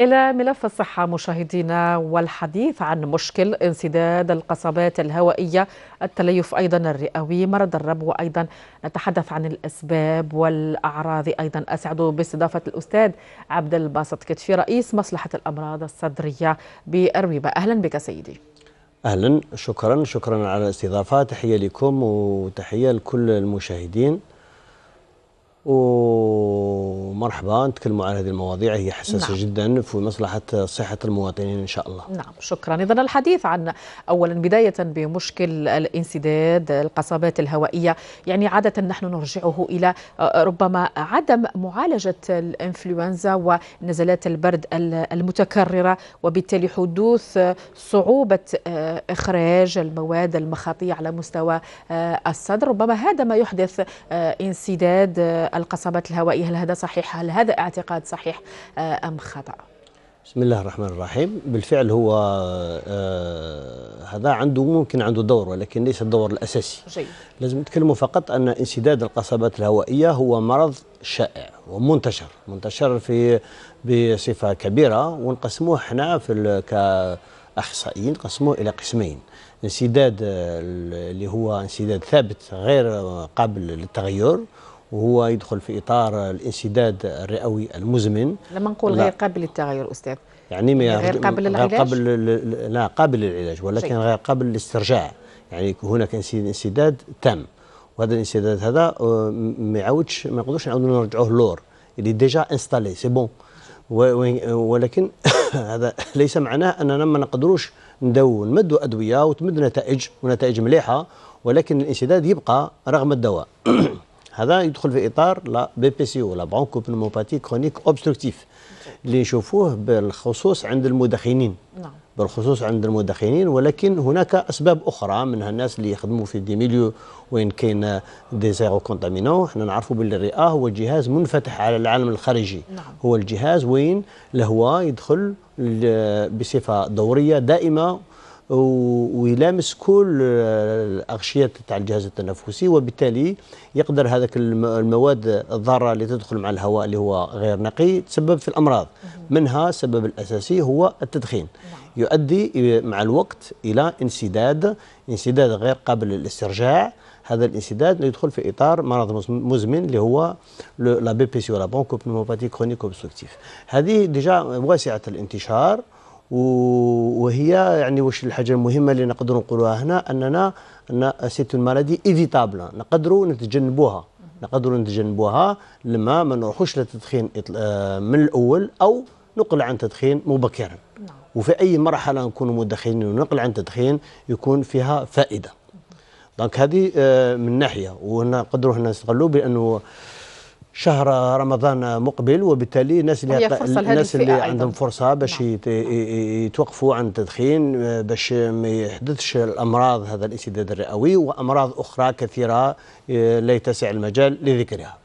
إلى ملف الصحة مشاهدينا والحديث عن مشكل انسداد القصبات الهوائية التليف أيضا الرئوي مرض الربو أيضا نتحدث عن الأسباب والأعراض أيضا أسعد باستضافة الأستاذ عبد الباسط كتفي رئيس مصلحة الأمراض الصدرية بأرويبة أهلا بك سيدي أهلا شكرا شكرا على الاستضافة تحية لكم وتحية لكل المشاهدين ومرحبا نتكلموا على هذه المواضيع هي حساسه نعم. جدا في مصلحه صحه المواطنين ان شاء الله. نعم شكرا اذا الحديث عن اولا بدايه بمشكل الانسداد القصبات الهوائيه يعني عاده نحن نرجعه الى آه، آه، ربما عدم معالجه الانفلونزا ونزلات البرد المتكرره وبالتالي حدوث آه، صعوبه اخراج المواد المخاطيه على مستوى الصدر ربما هذا ما يحدث انسداد القصبات الهوائية هل هذا صحيح هل هذا اعتقاد صحيح آه، أم خطأ بسم الله الرحمن الرحيم بالفعل هو آه هذا عنده ممكن عنده دور ولكن ليس الدور الاساسي جيد. لازم نتكلموا فقط ان انسداد القصبات الهوائيه هو مرض شائع ومنتشر منتشر في بصفه كبيره ونقسموه احنا في كاحصائيين نقسموه الى قسمين انسداد آه، اللي هو انسداد ثابت غير قابل للتغير وهو يدخل في إطار الانسداد الرئوي المزمن لما نقول غير قابل للتغير أستاذ يعني غير قابل للعلاج غير قابل لا قابل للعلاج ولكن غير قابل للاسترجاع يعني هناك انسداد تام وهذا الانسداد هذا آه، ما يعاودش ما نقدروش نعاودوا نرجعوه لور اللي ديجا انستالي سي بون ولكن هذا ليس معناه اننا ما نقدروش ندو نمدوا ادويه وتمد نتائج ونتائج مليحه ولكن الانسداد يبقى رغم الدواء هذا يدخل في اطار لا بي بي سي او لا برونكو بنوموباتي كرونيك اوبستركتيف اللي نشوفوه بالخصوص عند المدخنين نعم بالخصوص عند المدخنين ولكن هناك اسباب اخرى منها الناس اللي يخدموا في دي ميليو وين كاين دي زيرو كونتامينون احنا نعرفوا باللي الرئه هو جهاز منفتح على العالم الخارجي نعم. هو الجهاز وين لهو يدخل بصفه دوريه دائمه ويلامس كل الاغشيه تاع الجهاز التنفسي وبالتالي يقدر هذاك المواد الضاره اللي تدخل مع الهواء اللي هو غير نقي تسبب في الامراض منها السبب الاساسي هو التدخين نعم. يؤدي مع الوقت الى انسداد انسداد غير قابل للاسترجاع هذا الانسداد يدخل في اطار مرض مزمن اللي هو لا بي بي سي ولا برونكو كرونيك اوبستركتيف هذه ديجا واسعه الانتشار وهي يعني واش الحاجه المهمه اللي نقدروا نقولوها هنا اننا ان سيت المرضي ايفيتابل نقدروا نتجنبوها نقدروا نتجنبوها لما ما نروحوش للتدخين آه، من الاول او نقلع عن التدخين مبكرا نعم. وفي اي مرحله نكونوا مدخنين ونقلع عن التدخين يكون فيها فائده دونك هذه آه، من ناحيه ونقدروا هنا نستغلوا بانه شهر رمضان مقبل وبالتالي الناس اللي الناس اللي عندهم فرصه نعم. باش يتوقفوا عن التدخين باش ما يحدثش الامراض هذا الانسداد الرئوي وامراض اخرى كثيره لا يتسع المجال لذكرها.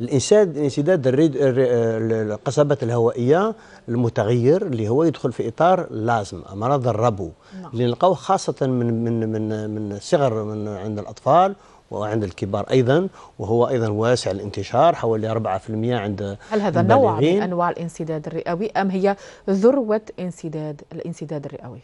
الانسداد انسداد القصبات الهوائيه المتغير اللي هو يدخل في اطار لازم مرض الربو نعم. اللي نلقاوه خاصه من من من من صغر من عند الاطفال وعند الكبار أيضا وهو أيضا واسع الانتشار حوالي 4% عند هل هذا نوع من أنواع الانسداد الرئوي أم هي ذروة انسداد الانسداد الرئوي؟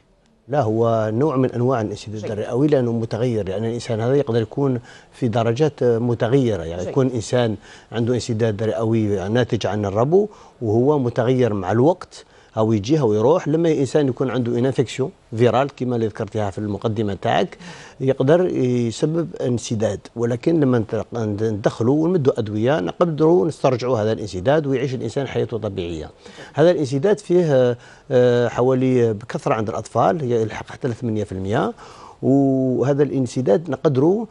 لا هو نوع من انواع الانسداد الرئوي لانه متغير يعني الانسان هذا يقدر يكون في درجات متغيره يعني يكون انسان عنده انسداد رئوي ناتج عن الربو وهو متغير مع الوقت او يجي ويروح يروح لما الانسان يكون عنده انفكسيون فيرال كما اللي ذكرتيها في المقدمه تاعك يقدر يسبب انسداد ولكن لما ندخلوا ونمدوا ادويه نقدروا نسترجعوا هذا الانسداد ويعيش الانسان حياته طبيعيه هذا الانسداد فيه آه، حوالي بكثره عند الاطفال يلحق حتى 8% وهذا الانسداد نقدروا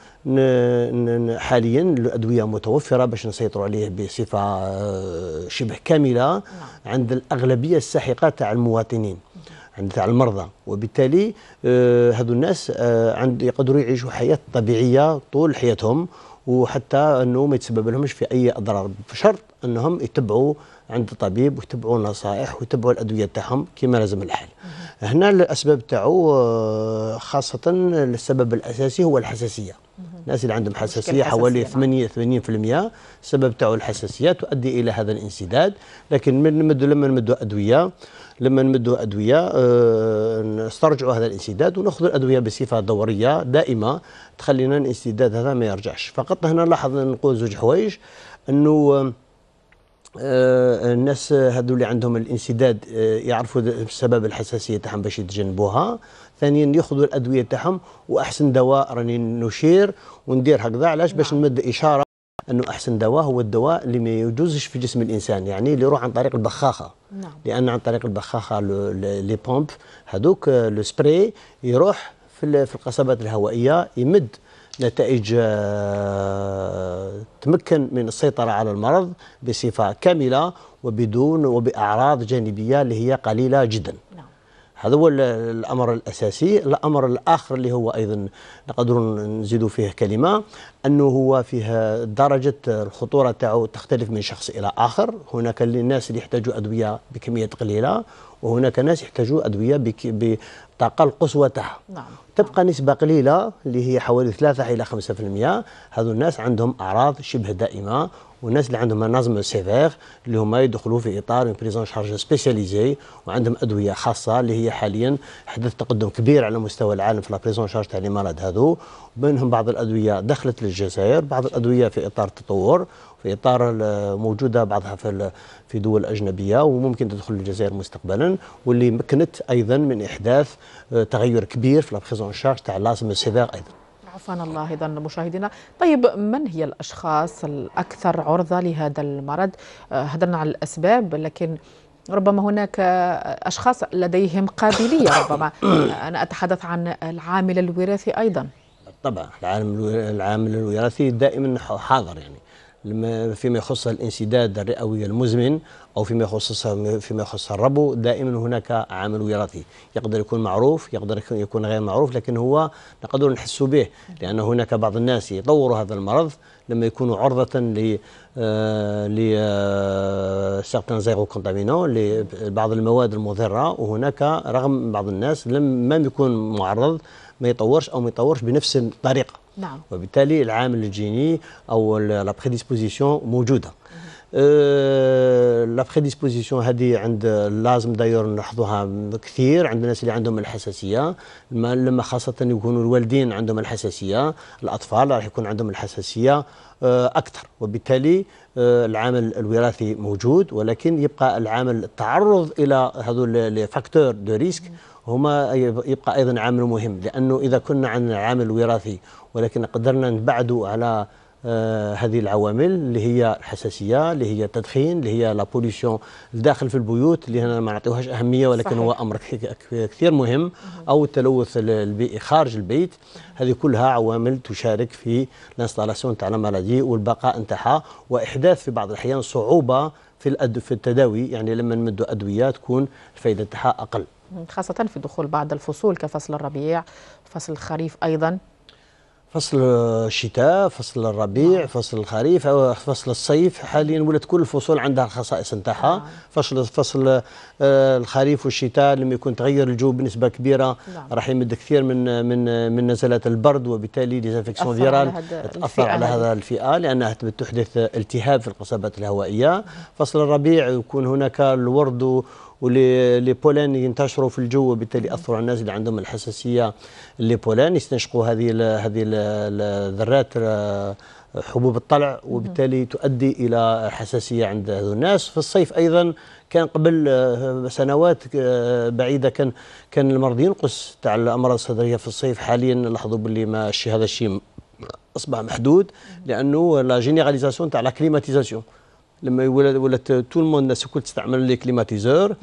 حاليا الادويه متوفره باش نسيطروا عليه بصفه آه، شبه كامله نعم. عند الاغلبيه الساحقه تاع المواطنين عند تاع المرضى وبالتالي هذو آه، الناس آه، عند يقدروا يعيشوا حياه طبيعيه طول حياتهم وحتى انه ما يتسبب لهمش في اي اضرار بشرط انهم يتبعوا عند الطبيب ويتبعوا النصائح ويتبعوا الادويه تاعهم كما لازم الحال هنا الاسباب تاعو آه، خاصه السبب الاساسي هو الحساسيه الناس اللي عندهم حساسيه حوالي 80 80% السبب تاعو الحساسيه تؤدي الى هذا الانسداد لكن من نمدوا لما نمدوا ادويه لما نمدوا ادويه آه، نسترجعوا هذا الانسداد وناخذ الادويه بصفه دوريه دائمه تخلينا الانسداد هذا ما يرجعش فقط هنا لاحظ نقول زوج حوايج انه آه، آه، الناس هذو اللي عندهم الانسداد آه، يعرفوا سبب الحساسيه تاعهم باش يتجنبوها ثانيا ياخذوا الادويه تاعهم واحسن دواء راني نشير وندير هكذا علاش باش نعم. نمد اشاره انه احسن دواء هو الدواء اللي ما يجوزش في جسم الانسان يعني اللي يروح عن طريق البخاخه نعم. لان عن طريق البخاخه لي بومب هذوك آه، لو سبراي يروح في القصبات الهوائيه يمد نتائج آه، تمكن من السيطرة على المرض بصفة كاملة وبدون وبأعراض جانبية اللي هي قليلة جدا نعم. هذا هو الأمر الأساسي الأمر الآخر اللي هو أيضا نقدر نزيد فيه كلمة أنه هو فيه درجة الخطورة تختلف من شخص إلى آخر هناك الناس اللي يحتاجوا أدوية بكمية قليلة وهناك ناس يحتاجوا أدوية بالطاقة القصوى تاعها نعم. تبقى نسبة قليلة اللي هي حوالي 3 إلى 5% هذو الناس عندهم أعراض شبه دائمة والناس اللي عندهم نظم سيفير اللي هما يدخلوا في اطار اون بريزون شارج سبيسياليزي وعندهم ادويه خاصه اللي هي حاليا حدث تقدم كبير على مستوى العالم في لا بريزون شارج تاع المرض هذو منهم بعض الادويه دخلت للجزائر بعض الادويه في اطار التطور في اطار موجوده بعضها في في دول اجنبيه وممكن تدخل الجزائر مستقبلا واللي مكنت ايضا من احداث آه، تغير كبير في لابريزون شارج تاع لازم سيفير ايضا عافانا الله ايضا مشاهدينا طيب من هي الاشخاص الاكثر عرضه لهذا المرض آه، هدرنا على الاسباب لكن ربما هناك آه، اشخاص لديهم قابليه ربما انا اتحدث عن العامل الوراثي ايضا طبعا العامل الوراثي دائما حاضر يعني فيما يخص الانسداد الرئوي المزمن او فيما يخص فيما يخص الربو دائما هناك عامل وراثي يقدر يكون معروف يقدر يكون غير معروف لكن هو نقدر نحس به لان هناك بعض الناس يطوروا هذا المرض لما يكونوا عرضه ل آه، ل سيغتان زيغو كونتامينون لبعض المواد المضره وهناك رغم بعض الناس ما يكون معرض ما يطورش او ما يطورش بنفس الطريقه نعم وبالتالي العامل الجيني او لا بريديسبوزيسيون موجوده لا أه، بريديسبوزيسيون هذه عند لازم داير نلاحظوها كثير عند الناس اللي عندهم الحساسيه لما خاصه يكونوا الوالدين عندهم الحساسيه الاطفال راح يكون عندهم الحساسيه أه، اكثر وبالتالي أه، العامل الوراثي موجود ولكن يبقى العامل التعرض الى هذول لي فاكتور دو ريسك هما يبقى أيضا عامل مهم لأنه إذا كنا عن عامل وراثي ولكن قدرنا نبعده على آه، هذه العوامل اللي هي الحساسيه اللي هي التدخين اللي هي لابوليسيون الداخل في البيوت اللي هنا ما نعطيوهاش اهميه ولكن صحيح. هو امر كثير مهم او التلوث البيئي خارج البيت هذه كلها عوامل تشارك في الانستالاسيون تاع المرضي والبقاء نتاعها واحداث في بعض الاحيان صعوبه في في التداوي يعني لما نمدوا ادويه تكون الفائده تاعها اقل خاصه في دخول بعض الفصول كفصل الربيع فصل الخريف ايضا فصل الشتاء فصل الربيع آه. فصل الخريف فصل الصيف حاليا ولات كل الفصول عندها الخصائص نتاعها نعم. آه. فصل فصل الخريف والشتاء لما يكون تغير الجو بنسبه كبيره نعم. راح يمد كثير من من من نزلات البرد وبالتالي ديزانفيكسيون فيرال تاثر على هذا الفئه لانها تحدث التهاب في القصبات الهوائيه فصل الربيع يكون هناك الورد واللي بولان ينتشروا في الجو وبالتالي ياثروا على الناس اللي عندهم الحساسيه لبولان يستنشقوا هذه الـ هذه الذرات آه، حبوب الطلع وبالتالي تؤدي الى حساسيه عند هذو الناس في الصيف ايضا كان قبل آه، سنوات آه، بعيده كان كان المرض ينقص تاع الامراض الصدريه في الصيف حاليا نلاحظوا باللي ما هذا الشيء اصبح محدود لانه لا جينيراليزاسيون تاع لا كليماتيزاسيون لما ولات طول تو الموند الكل تستعمل لي كليماتيزور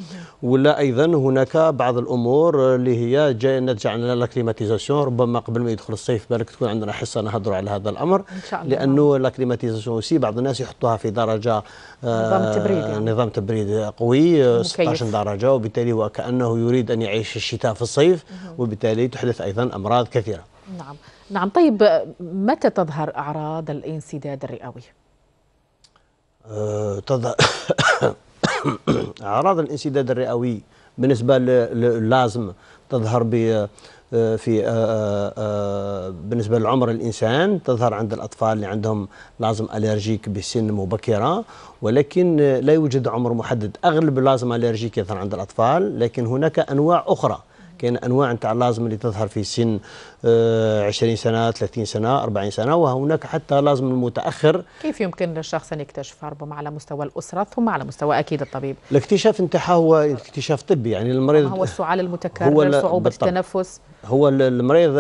ولا ايضا هناك بعض الامور اللي هي جايه ناتجه عن كليماتيزاسيون ربما قبل ما يدخل الصيف بالك تكون عندنا حصه نهضروا على هذا الامر إن شاء الله لانه لاكليماتيزاسيون سي بعض الناس يحطوها في درجه آه، نظام تبريد يعني. نظام تبريد قوي 16 آه، درجه وبالتالي وكانه يريد ان يعيش الشتاء في الصيف وبالتالي تحدث ايضا امراض كثيره نعم نعم طيب متى تظهر اعراض الانسداد الرئوي تظهر أعراض الانسداد الرئوي بالنسبة للازم تظهر ب آه، في آه، آه، بالنسبة لعمر الإنسان تظهر عند الأطفال اللي عندهم لازم الرجيك بسن مبكرة ولكن لا يوجد عمر محدد أغلب لازم الرجيك يظهر عند الأطفال لكن هناك أنواع أخرى كاين انواع نتاع اللازم اللي تظهر في سن 20 آه، سنه 30 سنه 40 سنه وهناك حتى لازم المتاخر كيف يمكن للشخص ان يكتشفها ربما على مستوى الاسره ثم على مستوى اكيد الطبيب الاكتشاف نتاعها هو اكتشاف طبي يعني المريض هو السعال المتكرر هو صعوبه التنفس هو المريض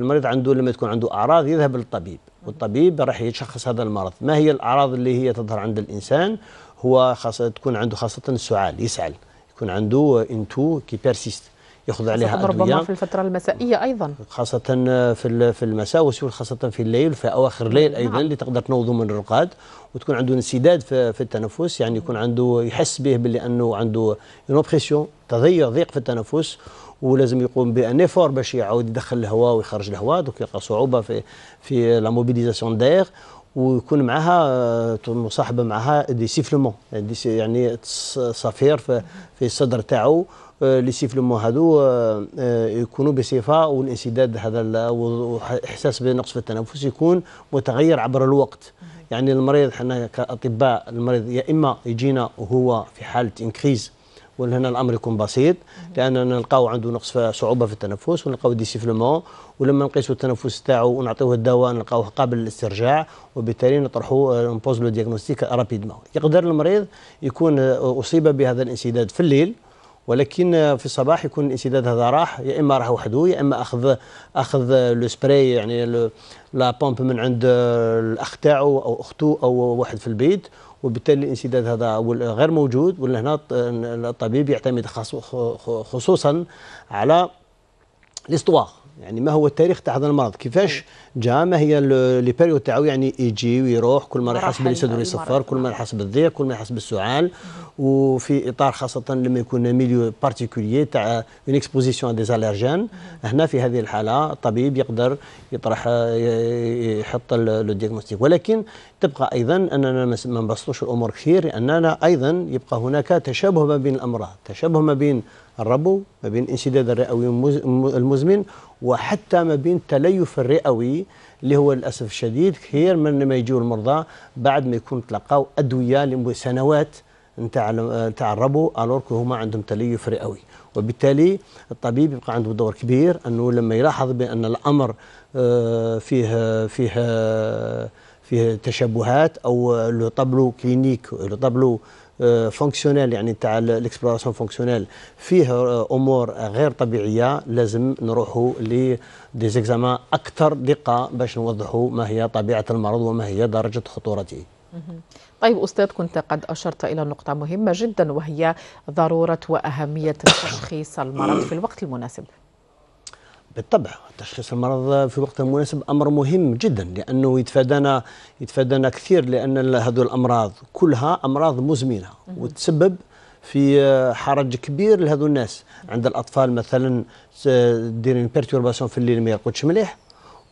المريض عنده لما تكون عنده اعراض يذهب للطبيب والطبيب راح يشخص هذا المرض ما هي الاعراض اللي هي تظهر عند الانسان هو خاصة تكون عنده خاصة السعال يسعل يكون عنده انتو كي بيرسيست ياخذ عليها ادويه ربما في الفتره المسائيه ايضا خاصه آه، في في المساء وخاصه في الليل في اواخر الليل ايضا نعم. اللي تقدر تنوضه من الرقاد وتكون عنده انسداد في, في التنفس يعني يكون عنده يحس به باللي انه عنده اون تضيق ضيق في التنفس ولازم يقوم بان ايفور باش يعاود يدخل الهواء ويخرج الهواء دونك يلقى صعوبه في في لا موبيليزاسيون داير ويكون معها آه، مصاحبه معها دي سيفلمون يعني صفير يعني في, في الصدر تاعو آه، لي سيفلمون هادو آه، آه، يكونوا بصفه والانسداد هذا والاحساس بنقص في التنفس يكون متغير عبر الوقت يعني المريض حنا كاطباء المريض يا اما يجينا وهو في حاله انكريز ولا هنا الامر يكون بسيط لاننا نلقاو عنده نقص في صعوبه في التنفس ونلقاو ديسيفلمون ولما نقيسوا التنفس تاعو ونعطيوه الدواء نلقاوه قابل للاسترجاع وبالتالي نطرحوا نبوز لو ديagnostic رابيدمون يقدر المريض يكون اصيب بهذا الانسداد في الليل ولكن في الصباح يكون الانسداد هذا راح يا اما راح وحده يا اما اخذ اخذ لو سبراي يعني لا بومب من عند الاخ تاعو او اخته او واحد في البيت وبالتالي الانسداد هذا غير موجود ولا هنا الطبيب يعتمد خصوصا على ليستواغ يعني ما هو التاريخ تاع هذا المرض كيفاش إيه. جاء ما هي لي بيريود تاعو يعني يجي ويروح كل مره يحس باللي صدره يصفر كل مره يحس بالضيق كل مره يحس بالسعال وفي اطار خاصه لما يكون ميليو بارتيكولي تاع اون اكسبوزيسيون دي اليرجين هنا في هذه الحاله الطبيب يقدر يطرح يحط لو ديغنوستيك ولكن تبقى ايضا اننا ما نبسطوش الامور كثير لاننا ايضا يبقى هناك تشابه ما بين الامراض تشابه ما بين الربو ما بين الانسداد الرئوي المزمن وحتى ما بين التليف الرئوي اللي هو للاسف الشديد كثير من ما يجوا المرضى بعد ما يكون تلقاو ادويه لسنوات نتاع نتاع الربو الورك هما عندهم تليف رئوي وبالتالي الطبيب يبقى عنده دور كبير انه لما يلاحظ بان الامر آه، فيه فيه آه، فيه تشابهات او لو طابلو كلينيك لو طابلو فونكسيونيل آه، يعني تاع الاكسبلوراسيون فونكسيونيل فيه آه، امور غير طبيعيه لازم نروحوا ل دي زيكزامان اكثر دقه باش نوضحوا ما هي طبيعه المرض وما هي درجه خطورته. طيب أستاذ كنت قد أشرت إلى نقطة مهمة جدا وهي ضرورة وأهمية تشخيص المرض في الوقت المناسب بالطبع تشخيص المرض في وقت مناسب امر مهم جدا لانه يتفادانا يتفادانا كثير لان هذو الامراض كلها امراض مزمنه وتسبب في آه، حرج كبير لهذو الناس عند الاطفال مثلا ديرين بيرتورباسيون في الليل ما يرقدش مليح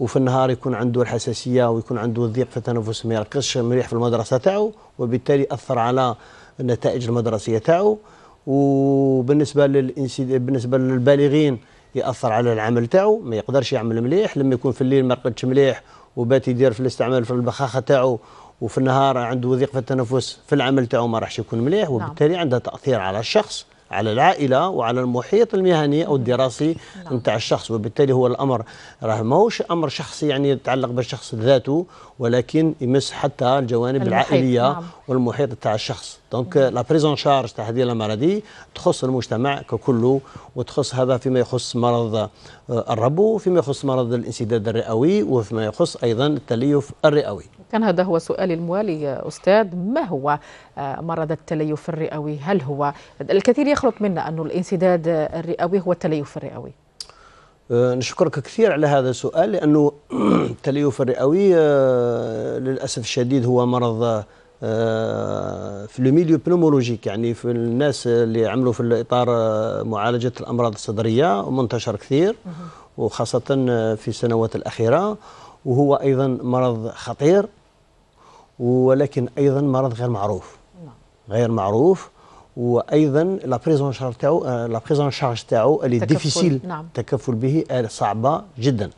وفي النهار يكون عنده الحساسيه ويكون عنده الضيق في التنفس ما يرقدش مليح في المدرسه تاعو وبالتالي اثر على النتائج المدرسيه تاعو وبالنسبه للانسد... بالنسبه للبالغين ياثر على العمل تاعو ما يقدرش يعمل مليح لما يكون في الليل ما رقدش مليح وبات يدير في الاستعمال في البخاخه تاعو وفي النهار عنده ضيق في التنفس في العمل تاعو ما راحش يكون مليح نعم. وبالتالي عندها تاثير على الشخص على العائلة وعلى المحيط المهني أو الدراسي نعم. نتاع الشخص وبالتالي هو الأمر راه ماهوش أمر شخصي يعني يتعلق بالشخص ذاته ولكن يمس حتى الجوانب العائلية نعم. والمحيط تاع الشخص دونك لا بريزون شارج تاع هذه المرضي تخص المجتمع ككل وتخص هذا فيما يخص مرض آه، الربو فيما يخص مرض الانسداد الرئوي وفيما يخص أيضا التليف الرئوي كان هذا هو سؤالي الموالي أستاذ ما هو آه، مرض التليف الرئوي هل هو الكثير يخلط منا أن الانسداد الرئوي هو التليف الرئوي آه، نشكرك كثير على هذا السؤال لأنه التليف الرئوي آه، للأسف الشديد هو مرض في الميليو بنومولوجيك يعني في الناس اللي عملوا في الاطار معالجه الامراض الصدريه ومنتشر كثير وخاصه في السنوات الاخيره وهو ايضا مرض خطير ولكن ايضا مرض غير معروف نعم. غير معروف وايضا لا بريزون شارج تاعو آه، لا بريزون شارج تاعو اللي ديفيسيل نعم. التكفل به آه، صعبه جدا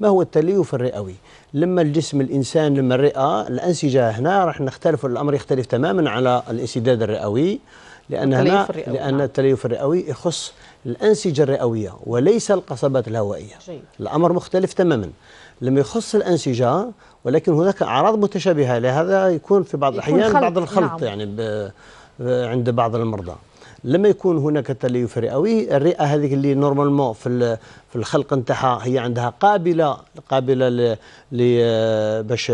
ما هو التليف الرئوي لما الجسم الانسان لما الرئه الانسجه هنا راح نختلف الامر يختلف تماما على الانسداد الرئوي لان هنا الرئوي. لان نعم. التليف الرئوي يخص الانسجه الرئويه وليس القصبات الهوائيه جيد. الامر مختلف تماما لما يخص الانسجه ولكن هناك أعراض متشابهة لهذا يكون في بعض الأحيان بعض الخلط نعم. يعني عند بعض المرضى لما يكون هناك تليف رئوي الرئه هذيك اللي نورمالمون في في الخلق نتاعها هي عندها قابله قابله ل باش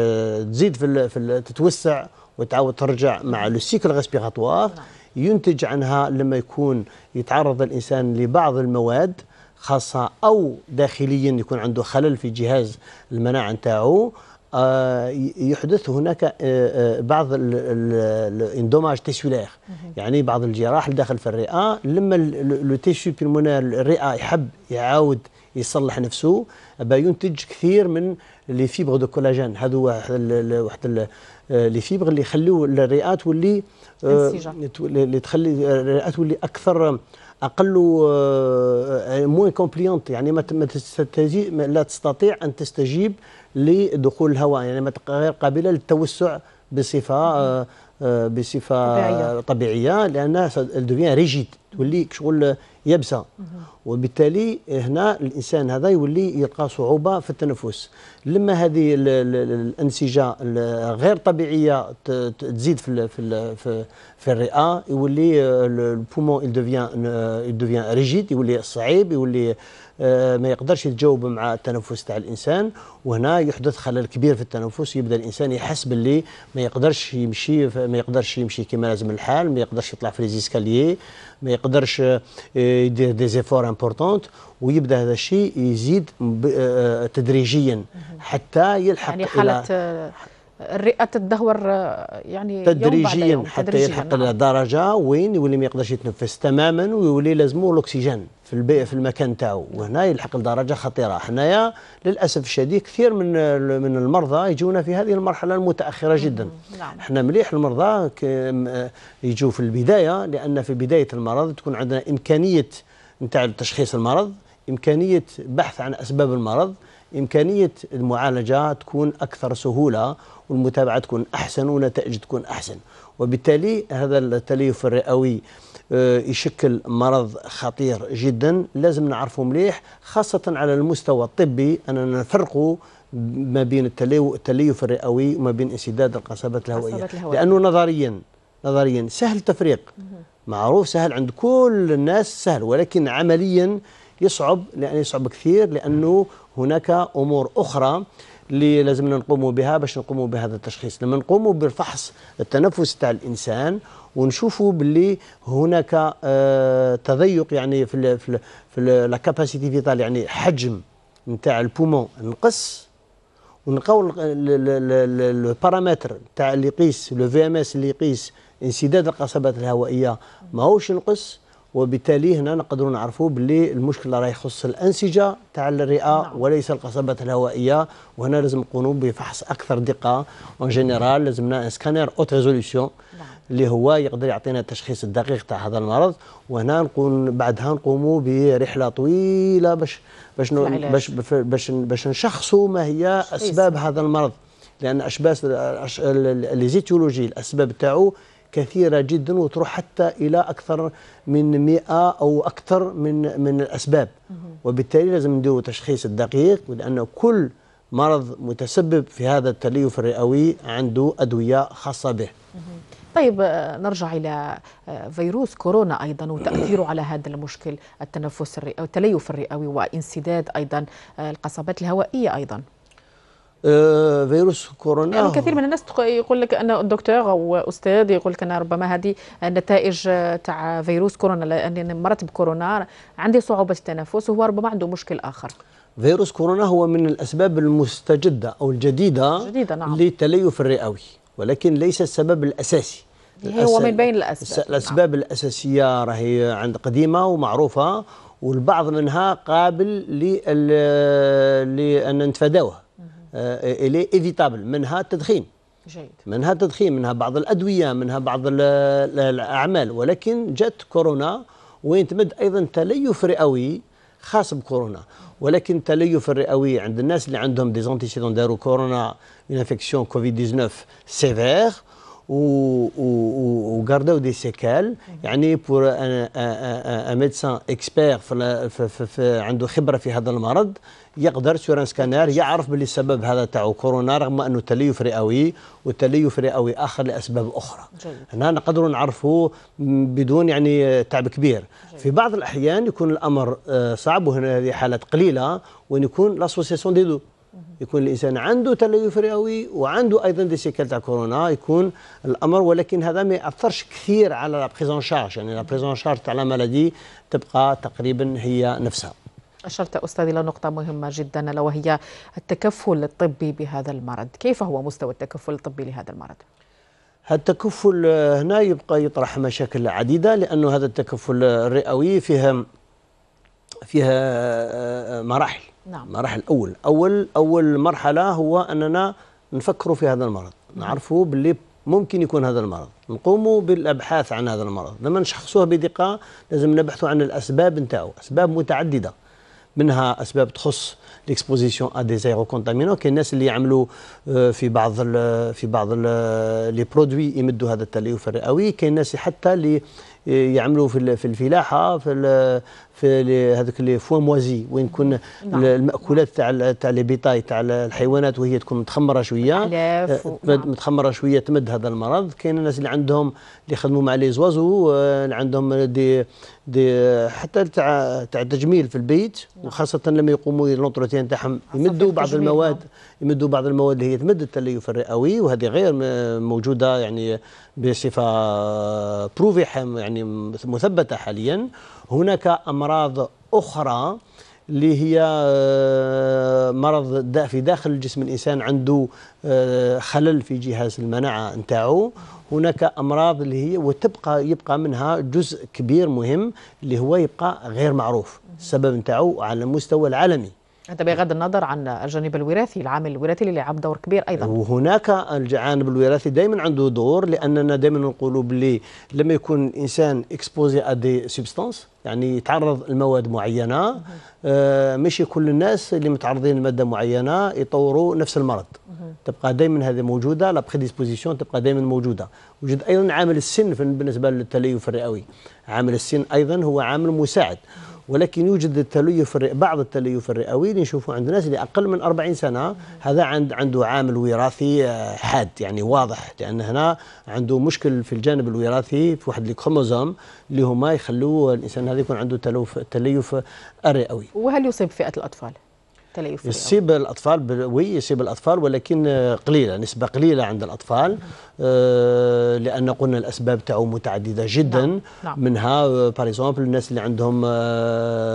تزيد في, في تتوسع وتعاود ترجع مع لو سيكل ريسبيراتوار نعم. ينتج عنها لما يكون يتعرض الانسان لبعض المواد خاصه او داخليا يكون عنده خلل في جهاز المناعه نتاعو آه، يحدث هناك آه، آه، بعض الاندوماج تيسولير يعني بعض الجراح داخل في الرئه لما لو تيسو بيلمونير الرئه يحب يعاود يصلح نفسه ينتج كثير من لي فيبر دو كولاجين هذو واحد لي فيبر اللي يخليو الرئه تولي اللي تخلي الرئه تولي اكثر اقل موين كومبليونت يعني ما لا تستطيع ان تستجيب لدخول الهواء يعني غير قابله للتوسع بصفه آه، آه، بصفه طبيعيه, طبيعية لانها ديفيان ريجيد تولي شغل يابسه وبالتالي هنا الانسان هذا يولي يلقى صعوبه في التنفس لما هذه الانسجه غير طبيعيه تزيد في في في الرئه يولي البومون يل دوفيان ريجيد يولي صعيب يولي آه، ما يقدرش يتجاوب مع التنفس تاع الانسان وهنا يحدث خلل كبير في التنفس يبدا الانسان يحس باللي ما يقدرش يمشي ما يقدرش يمشي كما لازم الحال ما يقدرش يطلع في ليزيسكاليي ما يقدرش آه، يدير دي زيفور امبورطونت ويبدا هذا الشيء يزيد آه، آه، تدريجيا حتى يلحق يعني حاله الرئه تدهور آه، يعني تدريجيا يوم يوم. حتى يلحق نعم. درجه وين يولي ما يقدرش يتنفس تماما ويولي لازمو الاكسجين في البيئه في المكان تاعو وهنا يلحق لدرجه خطيره حنايا للاسف الشديد كثير من من المرضى يجونا في هذه المرحله المتاخره جدا نعم. احنا مليح المرضى يجوا في البدايه لان في بدايه المرض تكون عندنا امكانيه نتاع تشخيص المرض امكانيه بحث عن اسباب المرض امكانيه المعالجه تكون اكثر سهوله والمتابعه تكون احسن ونتائج تكون احسن وبالتالي هذا التليف الرئوي آه، يشكل مرض خطير جدا لازم نعرفه مليح خاصة على المستوى الطبي أننا نفرقوا ما بين التليف الرئوي وما بين انسداد القصبات الهوائية لأنه نظريا نظريا سهل التفريق معروف سهل عند كل الناس سهل ولكن عمليا يصعب لأن يصعب كثير لأنه هناك أمور أخرى اللي لازمنا نقوموا بها باش نقوموا بهذا التشخيص لما نقوموا بالفحص التنفس تاع الانسان ونشوفوا باللي هناك آه تضيق يعني في الـ في الـ في لا كاباسيتي فيتال يعني حجم نتاع البومون نقص ونلقاو البارامتر تاع اللي يقيس لو في ام اس اللي يقيس انسداد القصبات الهوائيه ماهوش نقص وبالتالي هنا نقدروا نعرفوا باللي المشكل راه يخص الانسجه تاع الرئه نعم. وليس القصبات الهوائيه وهنا لازم نقوموا بفحص اكثر دقه اون جينيرال لازمنا سكانر اوت ريزوليسيون نعم. اللي هو يقدر يعطينا التشخيص الدقيق تاع هذا المرض وهنا نقول بعدها نقوموا برحله طويله باش باش باش باش باش نشخصوا ما هي اسباب هذا المرض لان اشباس لي الاسباب تاعو كثيرة جدا وتروح حتى إلى أكثر من 100 أو أكثر من من الأسباب وبالتالي لازم نديروا تشخيص الدقيق لأنه كل مرض متسبب في هذا التليف الرئوي عنده أدوية خاصة به طيب آه، نرجع إلى آه، فيروس كورونا أيضا وتأثيره على هذا المشكل التنفس الرئوي التليف الرئوي وانسداد أيضا آه، القصبات الهوائية أيضا آه، فيروس كورونا يعني كثير من الناس يقول لك ان الدكتور او استاذ يقول لك انا ربما هذه نتائج تاع فيروس كورونا لاني مرت بكورونا عندي صعوبه التنفس وهو ربما عنده مشكل اخر فيروس كورونا هو من الاسباب المستجده او الجديده جديدة نعم. للتليف الرئوي ولكن ليس السبب الاساسي هو من بين الاسباب نعم. الاسباب نعم. الاساسيه راهي عند قديمه ومعروفه والبعض منها قابل لان نتفاداوها آه، الي ايفيتابل منها التدخين جيد منها التدخين منها بعض الادويه منها بعض الاعمال ولكن جت كورونا وين تمد ايضا تليف رئوي خاص بكورونا ولكن التليف الرئوي عند الناس اللي عندهم دي داروا كورونا انفكسيون كوفيد 19 سيفير ou, garder des séquelles. يعني pour un, un, اكسبير médecin expert في, عنده خبرة في هذا المرض يقدر سور سكانير يعرف باللي السبب هذا تاعو كورونا رغم انه تليف رئوي وتليف رئوي اخر لاسباب اخرى هنا نقدروا نعرفوا بدون يعني تعب كبير جيد. في بعض الاحيان يكون الامر آه، صعب وهنا هذه حالات قليله وين يكون لاسوسيسيون دي دو يكون الانسان عنده تليف رئوي وعنده ايضا دي تاع كورونا يكون الامر ولكن هذا ما ياثرش كثير على لا بريزون شارج يعني لا بريزون شارج تاع لا مالادي تبقى تقريبا هي نفسها أشرت أستاذ إلى نقطة مهمة جدا ألا وهي التكفل الطبي بهذا المرض كيف هو مستوى التكفل الطبي لهذا المرض؟ التكفل هنا يبقى يطرح مشاكل عديدة لانه هذا التكفل الرئوي فيه فيها آه، آه، مراحل نعم. مراحل أول أول أول مرحلة هو أننا نفكروا في هذا المرض نعرفوا باللي ممكن يكون هذا المرض نقوم بالابحاث عن هذا المرض لما نشخصوه بدقه لازم نبحثوا عن الاسباب نتاعو اسباب متعدده منها اسباب تخص ليكسبوزيسيون ا دي زيرو كونتامينون كاين الناس اللي يعملوا آه، في بعض في بعض لي برودوي يمدوا هذا التليف الرئوي كاين الناس حتى اللي يعملوا في في الفلاحه في في هذوك لي فوا موازي وين تكون نعم. الماكولات تاع تاع لي بيطاي تاع الحيوانات وهي تكون متخمره شويه آه، نعم. متخمره شويه تمد هذا المرض كاين الناس اللي عندهم اللي يخدموا مع لي زوازو آه، اللي عندهم دي دي حتى تاع تاع تجميل في البيت نعم. وخاصه لما يقوموا لونتروتيان تاعهم يمدوا بعض المواد نعم. يمدوا بعض المواد اللي هي تمد التليف الرئوي وهذه غير موجوده يعني بصفه بروفي يعني مثبته حاليا هناك أمراض أخرى اللي هي آه، مرض في داخل الجسم الانسان عنده آه، خلل في جهاز المناعه نتاعو هناك امراض اللي هي وتبقى يبقى منها جزء كبير مهم اللي هو يبقى غير معروف السبب نتاعو على المستوى العالمي هذا بغض النظر عن الجانب الوراثي العامل الوراثي اللي لعب دور كبير ايضا وهناك الجانب الوراثي دائما عنده دور لاننا دائما نقولوا بلي لما يكون الانسان اكسبوزي ا دي سبستانس يعني يتعرض لمواد معينه آه، ماشي كل الناس اللي متعرضين لماده معينه يطوروا نفس المرض تبقى دائما هذه موجوده لا بريديسبوزيسيون تبقى دائما موجوده وجد ايضا عامل السن بالنسبه للتليف الرئوي عامل السن ايضا هو عامل مساعد ولكن يوجد التليف الرئ... بعض التليف الرئوي اللي نشوفه عند ناس اللي اقل من 40 سنه هذا عند عنده عامل وراثي آه، حاد يعني واضح لان هنا عنده مشكل في الجانب الوراثي في واحد الكروموزوم اللي هما يخلوه الانسان هذا يكون عنده تلوف تليف الرئوي وهل يصيب فئه الاطفال؟ لا يفرط يصيب الاطفال وي يصيب الاطفال ولكن آه، قليله نسبه قليله عند الاطفال نعم. آه، لان قلنا الاسباب تاعو متعدده جدا نعم. نعم. منها باريزومبل آه، الناس اللي عندهم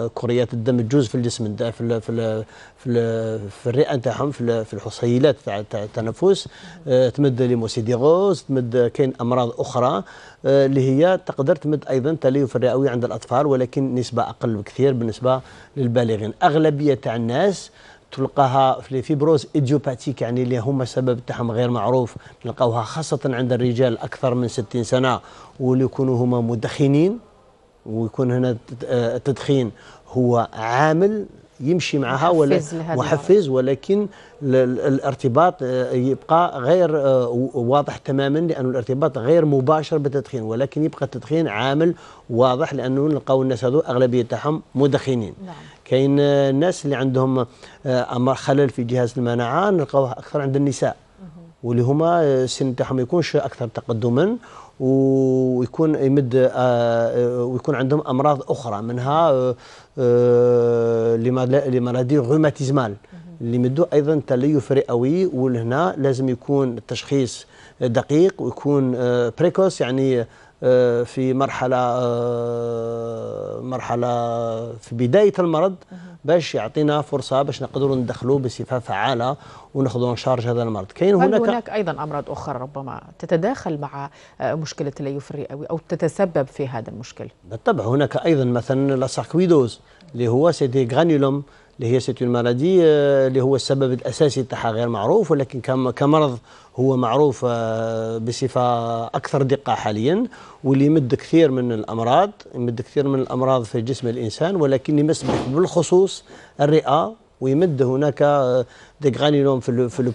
كريات الدم تجوز في الجسم في في في الرئه نتاعهم في, في الحصيلات تاع التنفس آه، تمد ليموسيديغوز تمد كاين امراض اخرى آه، اللي هي تقدر تمد ايضا تليف الرئوي عند الاطفال ولكن نسبه اقل بكثير بالنسبه للبالغين اغلبيه تاع الناس تلقاها في لي فيبروز ايديوباتيك يعني اللي هما السبب تاعهم غير معروف نلقاوها خاصه عند الرجال اكثر من 60 سنه واللي يكونوا هما مدخنين ويكون هنا آه، التدخين هو عامل يمشي معها ولا محفز ولكن الارتباط آه، يبقى غير آه، واضح تماما لأن الارتباط غير مباشر بالتدخين ولكن يبقى التدخين عامل واضح لأنه نلقاو الناس هذو أغلبية تاعهم مدخنين نعم. كاين الناس آه، اللي عندهم خلل في جهاز المناعة نلقاوها أكثر عند النساء واللي هما السن تاعهم ما يكونش أكثر تقدما ويكون يمد آه، آه، ويكون عندهم امراض اخرى منها آه، لمرضي الروماتيزمال اللي يمدوا ايضا تليف رئوي ولهنا لازم يكون التشخيص دقيق ويكون بريكوس يعني آه، في مرحله آه، مرحله في بدايه المرض باش يعطينا فرصه باش نقدروا ندخلوه بصفه فعاله وناخذوا شارج هذا المرض كاين هناك هناك ايضا امراض اخرى ربما تتداخل مع آه، مشكله التليف الرئوي او تتسبب في هذا المشكل بالطبع هناك ايضا مثلا لاساركويدوز اللي هو سيدي غرانيولوم اللي هي سيت مالادي اللي هو السبب الاساسي تاعها غير معروف ولكن كمرض هو معروف آه، بصفة أكثر دقة حاليا واللي يمد كثير من الأمراض يمد كثير من الأمراض في جسم الإنسان ولكن يمس بالخصوص الرئة ويمد هناك دي آه، غرانيلوم في في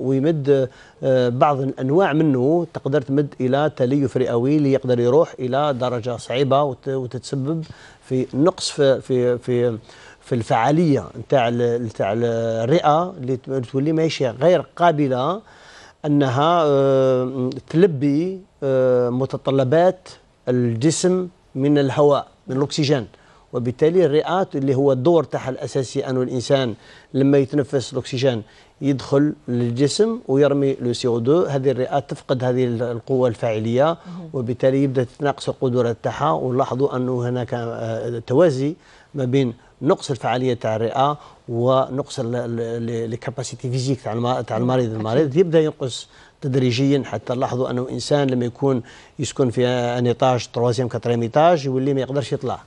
ويمد آه، بعض الانواع منه تقدر تمد الى تليف رئوي اللي يقدر يروح الى درجه صعبه وتتسبب في نقص في في في, في الفعاليه نتاع نتاع الرئه اللي تولي ماهيش غير قابله أنها آه، تلبي آه، متطلبات الجسم من الهواء من الأكسجين وبالتالي الرئه اللي هو الدور تاعها الاساسي انه الانسان لما يتنفس الاكسجين يدخل للجسم ويرمي لو سي او 2 هذه الرئه تفقد هذه القوه الفاعليه وبالتالي يبدا تتناقص القدرات تاعها ونلاحظوا انه هناك آه، توازي ما بين نقص الفعاليه تاع الرئه ونقص الكاباسيتي فيزيك تاع تاع المريض المريض يبدا ينقص تدريجيا حتى لاحظوا انه انسان لما يكون يسكن في ان ايطاج تروازيام كاتريم ايطاج يولي ما يقدرش يطلع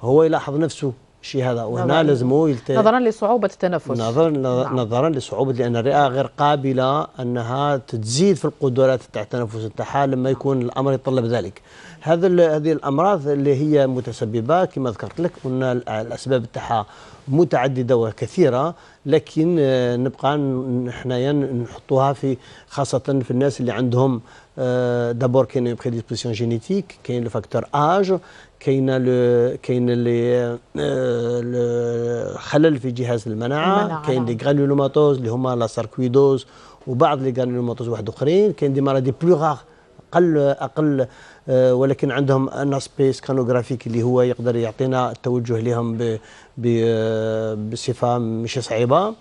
هو يلاحظ نفسه شيء هذا وهنا لازمو يلت... نظرا لصعوبه التنفس نظرا نعم. نظرا لصعوبه لان الرئه غير قابله انها تزيد في القدرات تاع التنفس تاعها لما يكون الامر يتطلب ذلك هذا هذه الامراض اللي هي متسببه كما ذكرت لك قلنا الاسباب تاعها متعدده وكثيره لكن آه، نبقى حنايا نحطوها في خاصه في الناس اللي عندهم دابور آه، كاين بريديسبوزيون جينيتيك كاين لو فاكتور اج كاين كاين لي آه، خلل في جهاز المناعه نعم. كاين دي غرانيولوماتوز اللي هما لا ساركويدوز وبعض لي غرانيولوماتوز واحد اخرين كاين دي مرضي بلوغار اقل اقل آه، ولكن عندهم ان سبيس كانوغرافيك اللي هو يقدر يعطينا التوجه لهم آه، بصفه مش صعيبه نعم.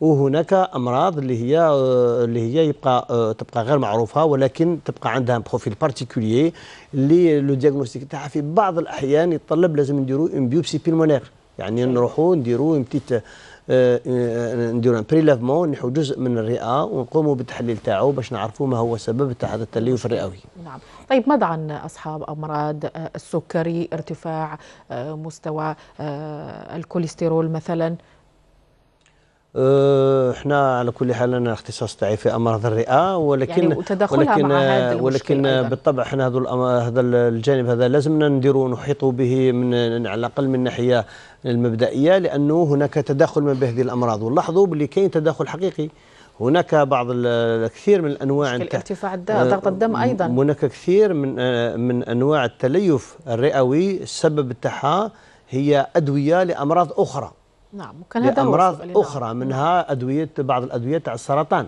وهناك امراض اللي هي آه، اللي هي يبقى تبقى غير معروفه ولكن تبقى عندها بروفيل بارتيكولي اللي لو دياغنوستيك تاعها في بعض الاحيان يتطلب لازم نديروا اون بيوبسي بيلمونير يعني نروحوا نديروا اون بتيت آه، آه، نديروا بريلافمون نحو جزء من الرئه ونقوموا بالتحليل تاعو باش نعرفوا ما هو سبب هذا التليف الرئوي. نعم، طيب ماذا عن اصحاب امراض آه، السكري، ارتفاع مستوى الكوليسترول مثلا؟ أه، احنا على كل حال انا اختصاص تاعي في امراض الرئه ولكن يعني ولكن مع آه، ولكن آه، أيضا. بالطبع احنا هذا هذا الجانب هذا لازم نديروا نحيطوا به من على الاقل من الناحيه المبدئيه لانه هناك تداخل ما هذه الامراض ولاحظوا بلي كاين تداخل حقيقي هناك بعض الكثير من الانواع ارتفاع ضغط الدم ايضا هناك كثير من من انواع التليف الرئوي السبب تاعها هي ادويه لامراض اخرى نعم وكان هذا امراض اخرى نعم. منها ادويه بعض الادويه تاع السرطان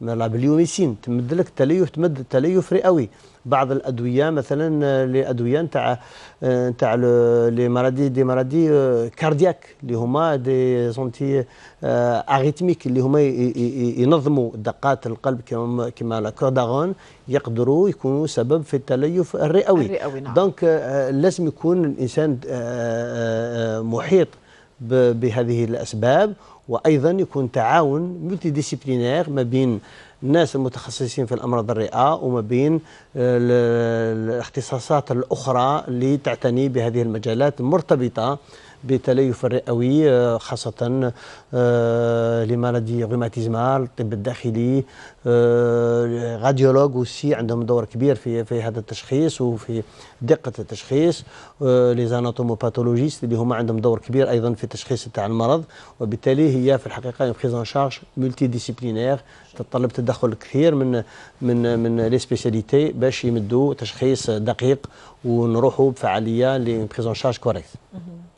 مثلا باليوميسين تمد لك تليف تمد تليف رئوي بعض الادويه مثلا آه، لادويه نتاع نتاع آه، لي مرادي دي مرادي آه، كاردياك اللي هما دي سونتي اريتميك اللي هما ينظموا دقات القلب كما كما لاكوردارون يقدروا يكونوا سبب في التليف الرئوي, الرئوي نعم. دونك لازم يكون الانسان محيط بهذه الأسباب وأيضا يكون تعاون ملتي ديسيبلينير ما بين الناس المتخصصين في الأمراض الرئة وما بين آه، الاختصاصات الأخرى اللي تعتني بهذه المجالات المرتبطة بالتليف الرئوي آه، خاصة آه، لمرض روماتيزمال الطب الداخلي غاديولوج آه، وسي عندهم دور كبير في في هذا التشخيص وفي دقة التشخيص لي اللي هما عندهم دور كبير أيضا في التشخيص تاع المرض وبالتالي هي في الحقيقة بريز ان شارج ملتي ديسيبلينير تتطلب تدخل كثير من من من لي سبيسياليتي باش يمدوا تشخيص دقيق ونروحوا بفعالية لبريز شارج كوريكت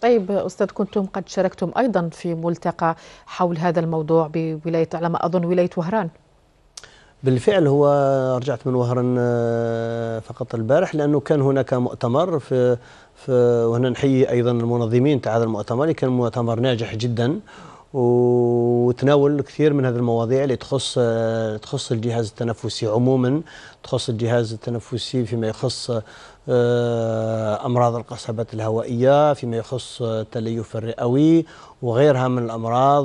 طيب أستاذ كنتم قد شاركتم أيضا في ملتقى حول هذا الموضوع بولاية على ما أظن ولاية وهران بالفعل هو رجعت من وهران آه، فقط البارح لانه كان هناك مؤتمر في, في وهنا نحيي ايضا المنظمين تاع هذا المؤتمر كان مؤتمر ناجح جدا وتناول كثير من هذه المواضيع اللي تخص آه، تخص الجهاز التنفسي عموما تخص الجهاز التنفسي فيما يخص آه، أمراض القصبات الهوائية فيما يخص التليف الرئوي وغيرها من الأمراض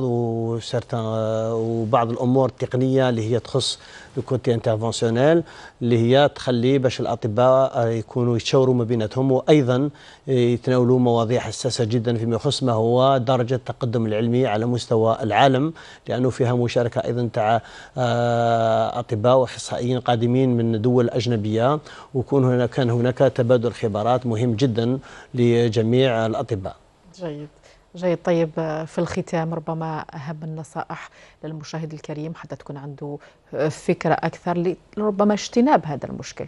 وبعض الأمور التقنية اللي هي تخص الكوتي انترفونسيونيل اللي هي تخلي باش الأطباء يكونوا يتشاوروا ما بيناتهم وأيضا يتناولوا مواضيع حساسة جدا فيما يخص ما هو درجة التقدم العلمي على مستوى العالم لأنه فيها مشاركة أيضا تاع آه، أطباء وأخصائيين قادمين من دول أجنبية وكون هنا كان هناك تبادل خبرات مهم جدا لجميع الأطباء جيد جيد طيب في الختام ربما أهم النصائح للمشاهد الكريم حتى تكون عنده فكرة أكثر لربما اجتناب هذا المشكل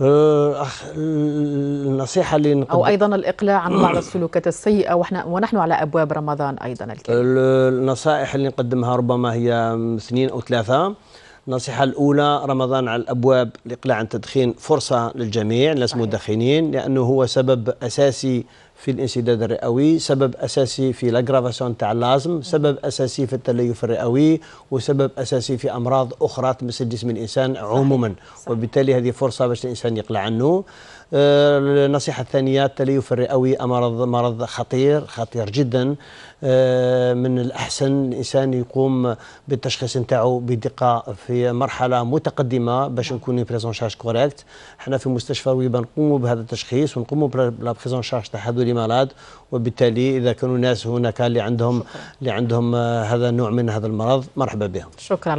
آه، النصيحه اللي نقدم او ايضا الاقلاع عن بعض السلوكات السيئه ونحن ونحن على ابواب رمضان ايضا الكريم النصائح اللي نقدمها ربما هي سنين او ثلاثه النصيحة الأولى رمضان على الأبواب الإقلاع عن التدخين فرصة للجميع الناس مدخنين لأنه هو سبب أساسي في الانسداد الرئوي سبب أساسي في لاغرافاسيون تاع اللازم سبب أساسي في التليف الرئوي وسبب أساسي في أمراض أخرى تمس جسم الإنسان عموما وبالتالي هذه فرصة باش الإنسان يقلع عنه آه، النصيحة الثانية التليف الرئوي مرض مرض خطير خطير جدا آه، من الأحسن الإنسان يقوم بالتشخيص نتاعو بدقة في مرحلة متقدمة باش نكون بريزون شارج كوريكت احنا في مستشفى ويبا نقوموا بهذا التشخيص ونقوموا بريزون شارج تاع هذو لي مالاد وبالتالي إذا كانوا ناس هناك اللي عندهم اللي عندهم آه، هذا النوع من هذا المرض مرحبا بهم شكرا